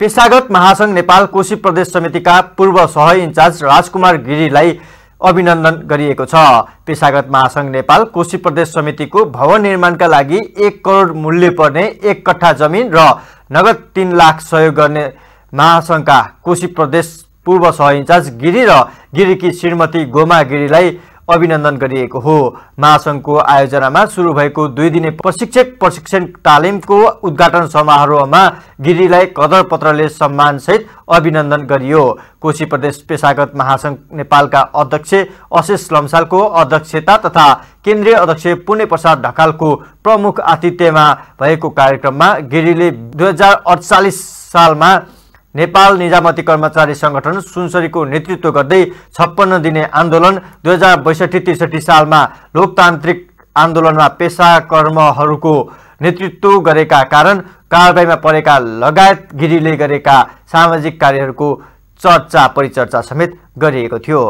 पेसागत महासङ्घ नेपाल कोशी प्रदेश समितिका पूर्व सह इन्चार्ज राजकुमार गिरीलाई अभिनन्दन गरिएको छ पेसागत महासङ्घ नेपाल कोशी प्रदेश समितिको भवन निर्माणका लागि एक करोड मूल्य पर्ने एक कट्ठा जमिन र नगद तिन लाख सहयोग गर्ने महासङ्घका कोशी प्रदेश पूर्व सह इन्चार्ज गिरी र गिरीकी श्रीमती गोमा गिरीलाई अभिनन्दन गरिएको हो महासङ्घको आयोजनामा सुरु भएको दुई दिने प्रशिक्षक प्रशिक्षण तालिमको उद्घाटन समारोहमा गिरीलाई कदरपत्रले सम्मानसहित अभिनन्दन गरियो कोशी प्रदेश पेसागत महासङ्घ नेपालका अध्यक्ष अशेष लम्सालको अध्यक्षता तथा केन्द्रीय अध्यक्ष पुण्य प्रसाद ढकालको प्रमुख आतिथ्यमा भएको कार्यक्रममा गिरीले दुई हजार अडचालिस सालमा नेपाल निजामती कर्मचारी सङ्गठन सुनसरीको नेतृत्व गर्दै छप्पन्न दिने आन्दोलन दुई हजार बैसठी त्रिसठी सालमा लोकतान्त्रिक आन्दोलनमा पेसाकर्महरूको नेतृत्व गरेका कारण कारवाहीमा परेका लगायत गिरीले गरेका सामाजिक कार्यहरूको चर्चा परिचर्चा समेत गरिएको थियो